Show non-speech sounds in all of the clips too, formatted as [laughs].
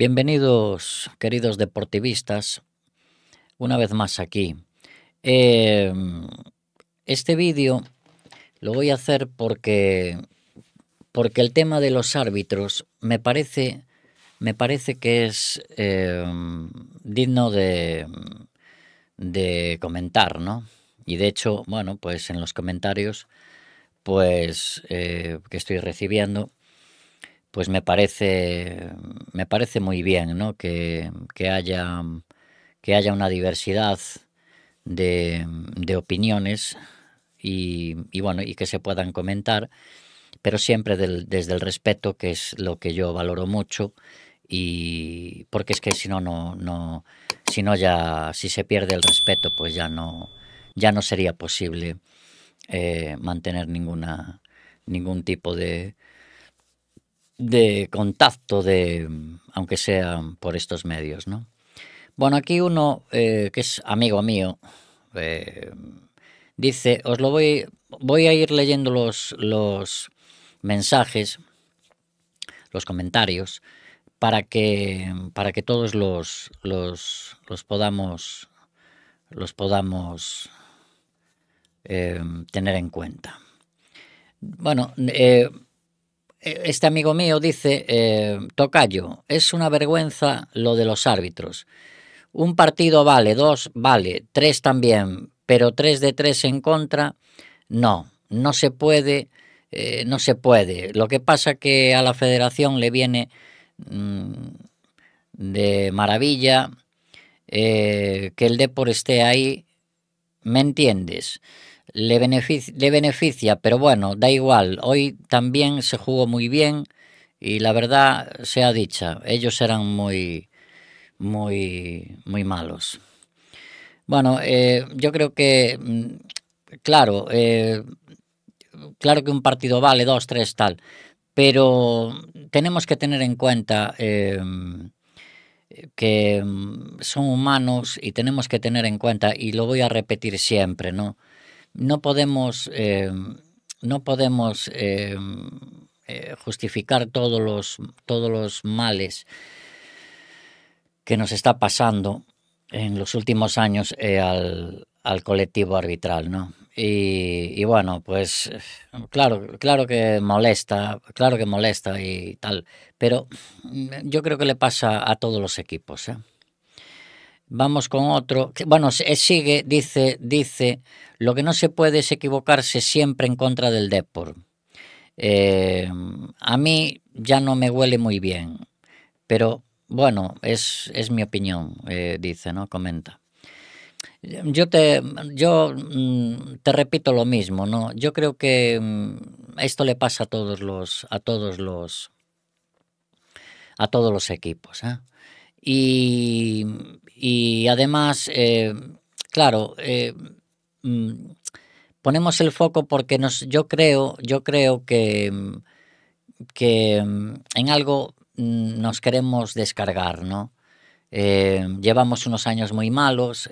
Bienvenidos, queridos deportivistas, una vez más aquí. Em, este vídeo lo voy a hacer porque, porque el tema de los árbitros me parece, me parece que es em, digno de, de comentar, ¿no? Y de hecho, bueno, pues en los comentarios pues, eh, que estoy recibiendo, pues me parece, me parece muy bien ¿no? que, haya, que haya una diversidad de, opiniones y, bueno, y que se puedan comentar, pero siempre desde el respeto, que es lo que yo valoro mucho, y porque es que si no, no, si no ya, si se pierde el respeto, pues ya no, ya no sería posible eh, mantener ninguna, ningún tipo de, de contacto, de, mm, aunque sea por estos medios. ¿no? Bueno, aquí uno eh, que es amigo mío eh, dice, os lo voy, voy a ir leyendo los, los mensajes, los comentarios, para que, para que todos los, los, podamos, los podamos eh, tener en cuenta. Bueno, eh, este amigo mío dice, eh, Tocayo, es una vergüenza lo de los árbitros. Un partido vale, dos vale, tres también, pero tres de tres en contra, no, no se puede, eh, no se puede. Lo que pasa que a la federación le viene mm, de maravilla que el Depor esté ahí, ¿me entiendes? le beneficia, le beneficia, pero bueno, da igual. Hoy también se jugó muy bien y la verdad sea dicha, ellos eran muy, muy, muy malos. Bueno, eh, yo creo que, mm, claro, eh, claro que un partido vale dos, tres, tal, pero tenemos que tener en cuenta eh, que mm, son humanos y tenemos que tener en cuenta, y lo voy a repetir siempre, ¿no? no podemos, eh, no podemos eh, eh, justificar todos los, todos los males que nos está pasando en los últimos años al, colectivo arbitral, ¿no? Y, bueno, pues claro, claro que molesta, claro que molesta y tal, pero yo creo que le pasa a todos los equipos, ¿eh? Vamos con otro. Bueno, eh, sigue, dice, dice, lo que no se puede es equivocarse siempre en contra del Depor. Em, a mí ya no me huele muy bien, pero bueno, es, mi opinión, eh, dice, ¿no? Comenta. Yo te, yo mm, te repito lo mismo, ¿no? Yo creo que mm, esto le pasa a todos los, a todos los, a todos los equipos, ¿eh? Y, además, eh, claro, eh, mm, ponemos el foco porque yo creo, yo creo que, mm, en algo nos queremos descargar, eh, llevamos unos años muy malos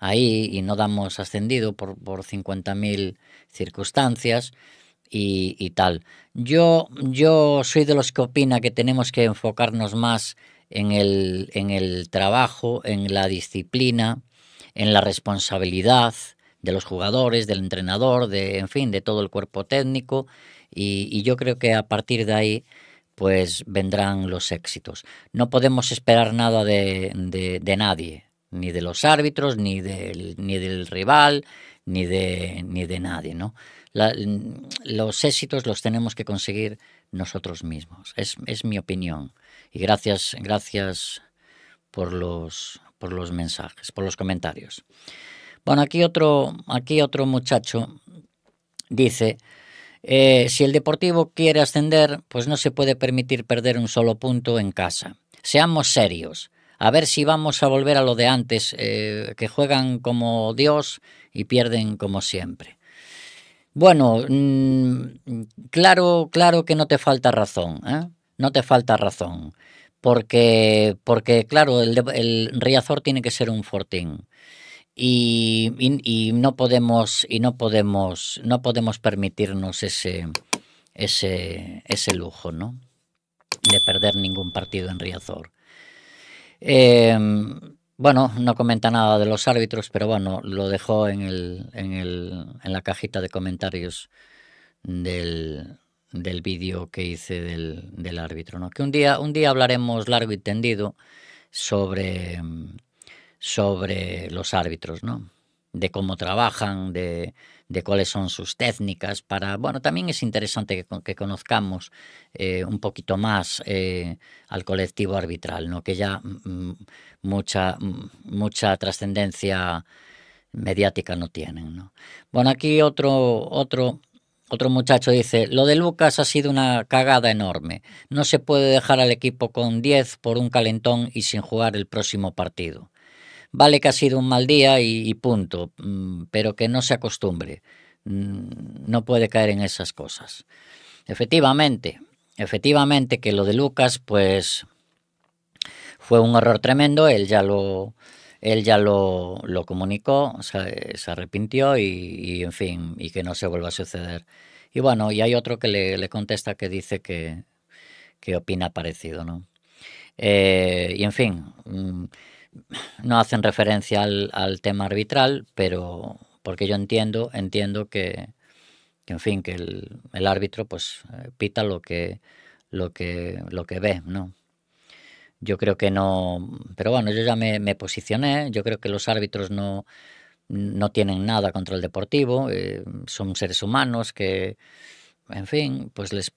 ahí y no damos ascendido por, por 50.000 circunstancias y, tal. Yo, yo soy de los que opina que tenemos que enfocarnos más en el, en el trabajo, en la disciplina, en la responsabilidad de los jugadores, del entrenador, de, en fin, de todo el cuerpo técnico. Y, yo creo que a partir de ahí pues vendrán los éxitos. No podemos esperar nada de, de, de nadie, ni de los árbitros, ni del, ni del rival, ni de, ni de nadie, ¿no? los éxitos los tenemos que conseguir nosotros mismos. Es, es mi opinión. Y gracias, gracias por los, por los mensajes, por los comentarios. Bueno, aquí otro, aquí otro muchacho dice, eh, si el Deportivo quiere ascender, pues no se puede permitir perder un solo punto en casa. Seamos serios. A ver si vamos a volver a lo de antes, eh, que juegan como Dios y pierden como siempre. Bueno, mm, claro, claro que no te falta razón, ¿eh? No te falta razón. Porque, porque claro, el, Riazor tiene que ser un fortín. Y, no podemos y no podemos no podemos permitirnos ese ese ese lujo no de perder ningún partido en Riazor em, bueno, no comenta nada de los árbitros, pero bueno, lo dejó en, el, en, el, en la cajita de comentarios del, del vídeo que hice del, del, árbitro. ¿no? Que un día, un día hablaremos largo y tendido sobre, sobre los árbitros, ¿no? de cómo trabajan, de, de cuáles son sus técnicas para, bueno, también es interesante que, conozcamos eh, un poquito más eh, al colectivo arbitral, que ya mm, mm, mucha, mm, mucha trascendencia mediática no tienen. Bueno, aquí otro, otro, otro muchacho dice, lo de Lucas ha sido una cagada enorme. No se puede dejar al equipo con 10 por un calentón y sin jugar el próximo partido vale que ha sido un mal día y, punto, mm, pero que no se acostumbre, mm, no puede caer en esas cosas. Efectivamente, efectivamente que lo de Lucas, pues fue un error tremendo, él ya lo, él ya lo, lo comunicó, se, arrepintió y, en fin, y que no se vuelva a suceder. Y bueno, y hay otro que le, contesta que dice que, que opina parecido, ¿no? Eh, y en fin, mm, no hacen referencia al, tema arbitral, pero porque yo entiendo, entiendo que, en fin, que el, árbitro pues eh, pita lo que, lo que, ve, ¿no? Yo creo que no, pero bueno, yo ya me, posicioné, yo creo que los árbitros no, tienen nada contra el deportivo, eh, son seres humanos que, en fin, pues les,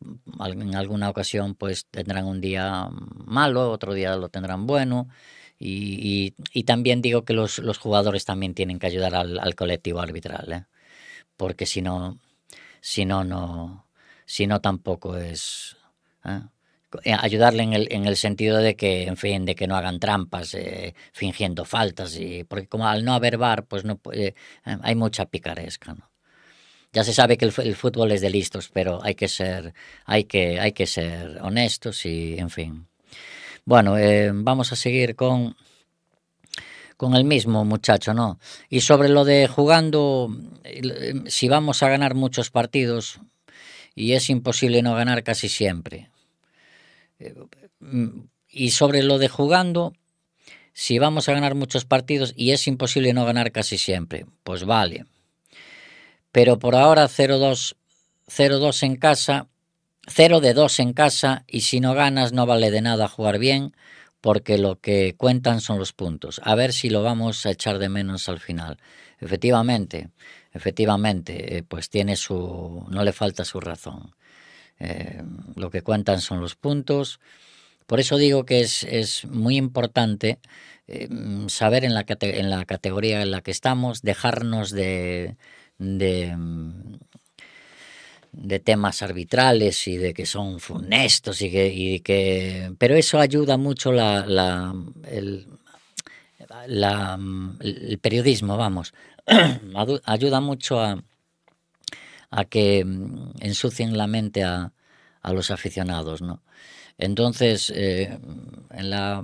en alguna ocasión pues tendrán un día malo, otro día lo tendrán bueno, y, también digo que los, jugadores también tienen que ayudar al, colectivo arbitral, ¿eh? porque si no, si no, no, si no tampoco es... ¿eh? Eh, ayudarle en el, sentido de que, en fin, de que no hagan trampas fingiendo faltas, y, porque como al no haber bar, pues no hay mucha picaresca, ¿no? Ya se sabe que el, el, fútbol es de listos, pero hay que ser, hay que, hay que ser honestos y, en fin. Bueno, eh, vamos a seguir con, con el mismo muchacho, ¿no? Y sobre lo de jugando, em, si vamos a ganar muchos partidos, y es imposible no ganar casi siempre. Eh, mm, y sobre lo de jugando, si vamos a ganar muchos partidos y es imposible no ganar casi siempre, pues vale. Pero por ahora 0-2 en casa Cero de dos en casa y si no ganas no vale de nada jugar bien porque lo que cuentan son los puntos. A ver si lo vamos a echar de menos al final. Efectivamente, efectivamente, eh, pues tiene su, no le falta su razón. Eh, lo que cuentan son los puntos. Por eso digo que es, muy importante eh, saber en la, en la categoría en la que estamos, dejarnos de, de de temas arbitrales y de que son funestos y que... pero eso ayuda mucho la, la, el, periodismo, vamos. [clears throat] ayuda mucho a, a, que ensucien la mente a, los aficionados, ¿no? Entonces, eh, en la,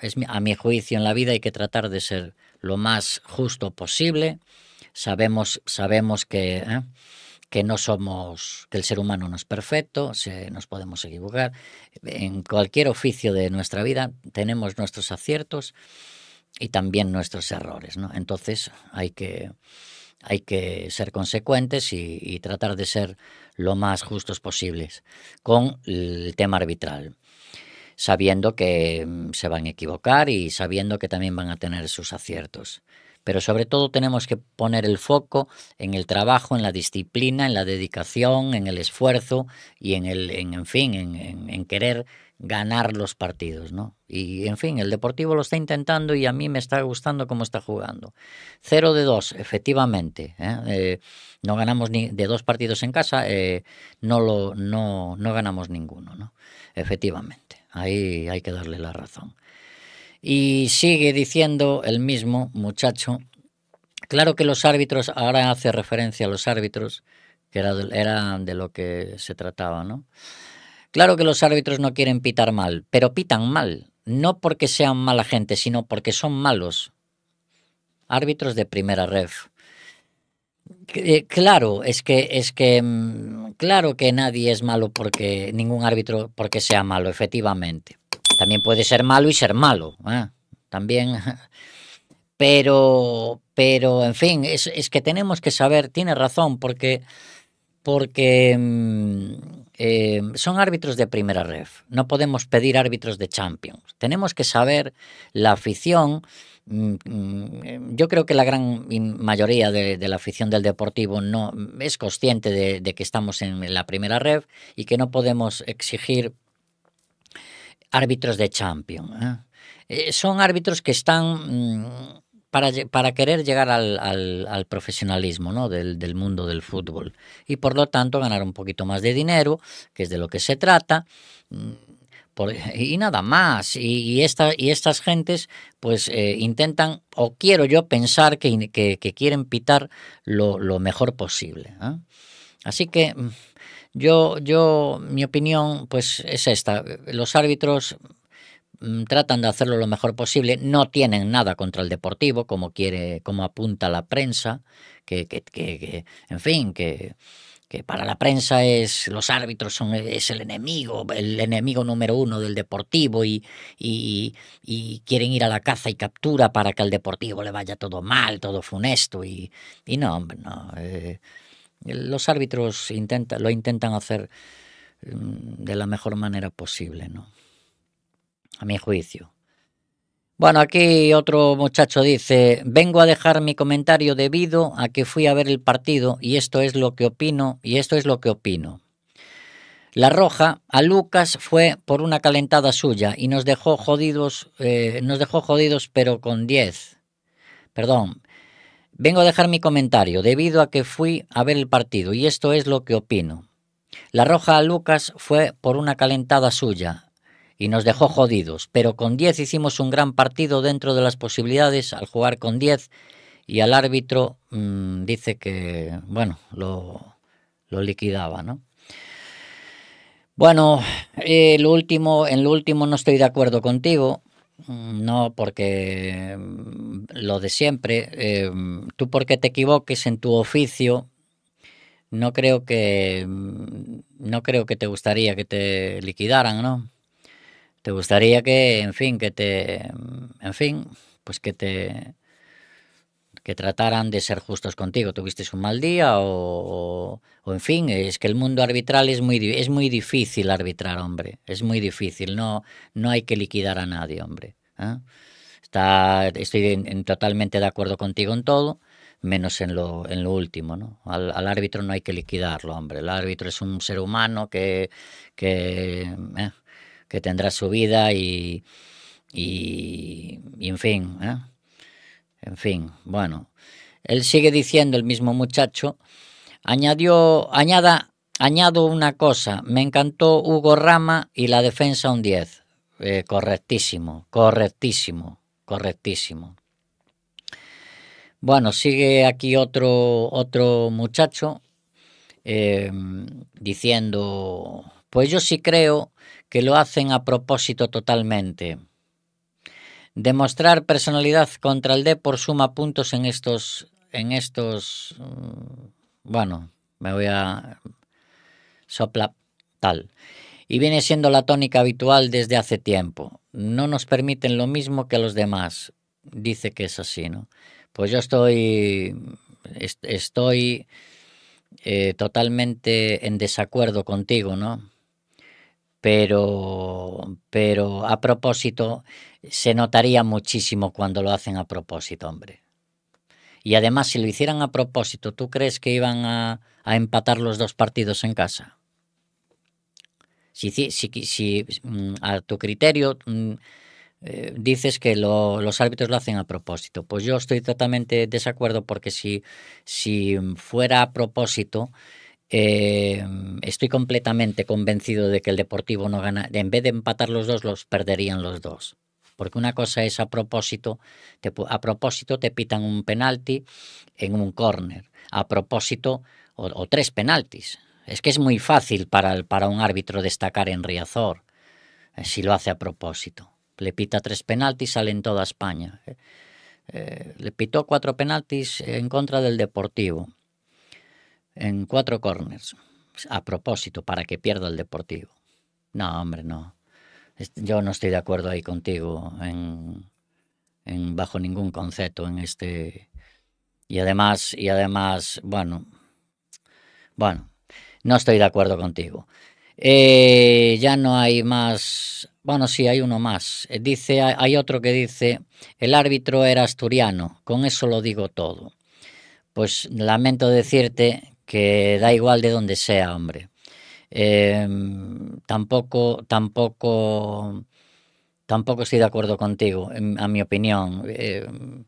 es a mi juicio, en la vida hay que tratar de ser lo más justo posible. Sabemos, sabemos que... ¿eh? que no somos, que el ser humano no es perfecto, se, nos podemos equivocar. En cualquier oficio de nuestra vida tenemos nuestros aciertos y también nuestros errores, ¿no? Entonces hay que, hay que ser consecuentes y, y tratar de ser lo más justos posibles con el tema arbitral sabiendo que mm, se van a equivocar y sabiendo que también van a tener sus aciertos pero sobre todo tenemos que poner el foco en el trabajo, en la disciplina, en la dedicación, en el esfuerzo y en el, en, fin, en, querer ganar los partidos, ¿no? Y en fin, el Deportivo lo está intentando y a mí me está gustando cómo está jugando. Cero de dos, efectivamente. ¿eh? Eh, no ganamos ni de dos partidos en casa, eh, no, lo, no, no ganamos ninguno, ¿no? Efectivamente. Ahí hay que darle la razón. Y sigue diciendo el mismo muchacho, claro que los árbitros, ahora hace referencia a los árbitros, que era, de lo que se trataba, ¿no? Claro que los árbitros no quieren pitar mal, pero pitan mal, no porque sean mala gente, sino porque son malos. Árbitros de primera ref. Eh, claro, es que es que mm, claro que nadie es malo porque ningún árbitro porque sea malo, efectivamente. También puede ser malo y ser malo. ¿eh? También. Pero, pero, en fin, es, que tenemos que saber, tiene razón, porque, porque mm, eh, son árbitros de primera ref. No podemos pedir árbitros de Champions. Tenemos que saber la afición mm, mm, yo creo que la gran mayoría de, la afición del deportivo no es consciente de, de, que estamos en la primera red y que no podemos exigir árbitros de Champions. ¿eh? Eh, son árbitros que están mm, para, para querer llegar al, profesionalismo ¿no? del, mundo del fútbol y por lo tanto ganar un poquito más de dinero, que es de lo que se trata. Mm, y nada más. Y, y estas gentes, pues eh, intentan, o quiero yo pensar que, quieren pitar lo, mejor posible. Así que mm, yo, yo, mi opinión, pues es esta. Los árbitros mm, tratan de hacerlo lo mejor posible, no tienen nada contra el deportivo, como quiere, como apunta la prensa, que, que, que, en fin, que, para la prensa es los árbitros son es el enemigo, el enemigo número uno del deportivo y, y, quieren ir a la caza y captura para que al deportivo le vaya todo mal, todo funesto y, y no, no. Eh, los árbitros lo intentan hacer mm, de la mejor manera posible, ¿no? A mi juicio. Bueno, aquí otro muchacho dice, vengo a dejar mi comentario debido a que fui a ver el partido y esto es lo que opino y esto es lo que opino. La roja a Lucas fue por una calentada suya y nos dejó jodidos, eh, nos dejó jodidos pero con 10. Perdón, Vengo a dejar mi comentario debido a que fui a ver el partido y esto es lo que opino. La roja a Lucas fue por una calentada suya y nos dejó jodidos, pero con 10 hicimos un gran partido dentro de las posibilidades al jugar con 10 y al árbitro mm, dice que, bueno, lo, liquidaba, ¿no? Bueno, eh, último, en lo último no estoy de acuerdo contigo. Mm, no, porque mm, lo de siempre, eh, mm, tú porque te equivoques en tu oficio, no creo que no creo que te gustaría que te liquidaran, ¿no? Te gustaría que, en fin, que te, en fin, pues que te que trataran de ser justos contigo. Tuviste un mal día o, en fin, es que el mundo arbitral es muy, es muy difícil arbitrar, hombre. Es muy difícil, no, no hay que liquidar a nadie, hombre. ¿eh? estoy totalmente de acuerdo contigo en todo, menos en lo, último. ¿no? Al, árbitro no hay que liquidarlo, hombre. El árbitro es un ser humano que, que, eh, que tendrá su vida y, y, en fin. ¿eh? En fin, bueno. Él sigue diciendo, el mismo muchacho, añadió, añada, añado una cosa, me encantó Hugo Rama y la defensa un 10. Eh, correctísimo, correctísimo, correctísimo. Bueno, sigue aquí otro, otro muchacho eh, diciendo, pues yo sí creo que lo hacen a propósito totalmente. Demostrar personalidad contra el por suma puntos en estos, en estos, mm, bueno, me voy a sopla tal. Y viene siendo la tónica habitual desde hace tiempo. No nos permiten lo mismo que los demás. Dice que es así, ¿no? Pues yo estoy, estoy eh, totalmente en desacuerdo contigo, ¿no? pero, pero a propósito se notaría muchísimo cuando lo hacen a propósito, hombre. Y además, si lo hicieran a propósito, ¿tú crees que iban a, empatar los dos partidos en casa? Si, mm, a tu criterio mm, eh, dices que los árbitros lo hacen a propósito, pues yo estoy totalmente desacuerdo porque si fuera a propósito, Em, estoy completamente convencido de que el Deportivo no gana. En vez de empatar los dos, los perderían los dos. Porque una cosa es a propósito, a propósito te pitan un penalti en un córner. A propósito, o, tres penaltis. Es que es muy fácil para, para un árbitro destacar en Riazor eh, si lo hace a propósito. Le pita tres penaltis, sale en toda España. Eh, eh, le pitó cuatro penaltis en contra del Deportivo en cuatro corners. A propósito, para que pierda el Deportivo. No, hombre, no. Yo no estoy de acuerdo ahí contigo en, bajo ningún concepto en este y además y además bueno bueno no estoy de acuerdo contigo eh, ya no hay más bueno sí hay uno más eh, dice hay otro que dice el árbitro era asturiano con eso lo digo todo pues lamento decirte que da igual de donde sea, hombre. Em, tampoco, tampoco, tampoco estoy de acuerdo contigo, en, a mi opinión. Em,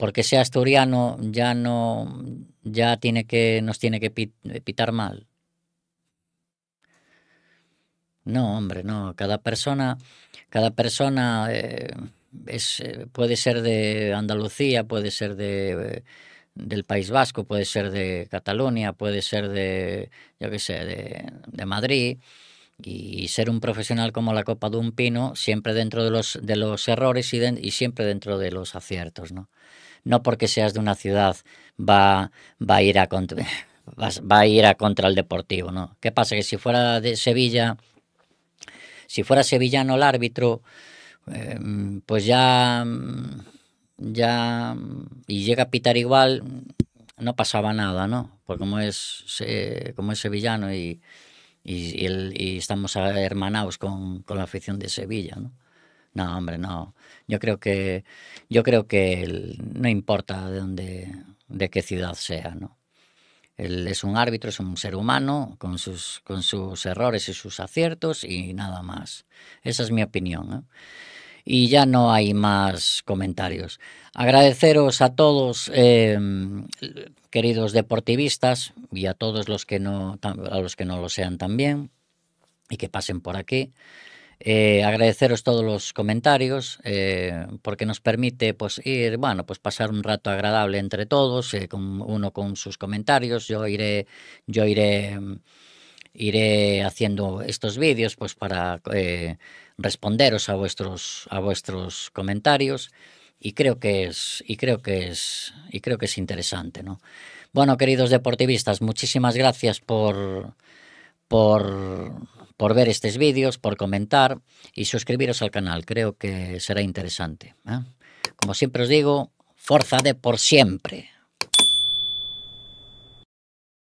porque sea asturiano ya no, ya tiene que, nos tiene que pitar mal. No, hombre, no. Cada persona, cada persona eh, es, eh, puede ser de Andalucía, puede ser de eh, del País Vasco, puede ser de Cataluña, puede ser de, yo qué sé, de, de Madrid y ser un profesional como la copa de un pino, siempre dentro de los, de los errores y, siempre dentro de los aciertos, ¿no? No porque seas de una ciudad va, va, a, ir a contra, [laughs] va ir contra el deportivo, ¿no? ¿Qué pasa? Que si fuera de Sevilla, si fuera sevillano el árbitro, em, pues ya ya y llega a pitar igual, no pasaba nada, ¿no? Porque como es, como es sevillano y, y, estamos hermanados con, con, la afición de Sevilla, ¿no? No, hombre, no. Yo creo que, yo creo que no importa de dónde, de qué ciudad sea, ¿no? Él es un árbitro, es un ser humano, con sus, con sus errores y sus aciertos y nada más. Esa es mi opinión. ¿no? ¿eh? y ya no hay más comentarios. Agradeceros a todos, em, queridos deportivistas, y a todos los que no, a los que no lo sean también, y que pasen por aquí. Eh, agradeceros todos los comentarios eh, porque nos permite pues ir bueno pues pasar un rato agradable entre todos eh, uno con sus comentarios yo iré yo iré iré haciendo estos vídeos pues para responderos a vuestros, a vuestros comentarios y creo que es y creo que es y creo que es interesante bueno queridos deportivistas muchísimas gracias por por por ver estos vídeos por comentar y suscribiros al canal creo que será interesante ¿eh? como siempre os digo fuerza de por siempre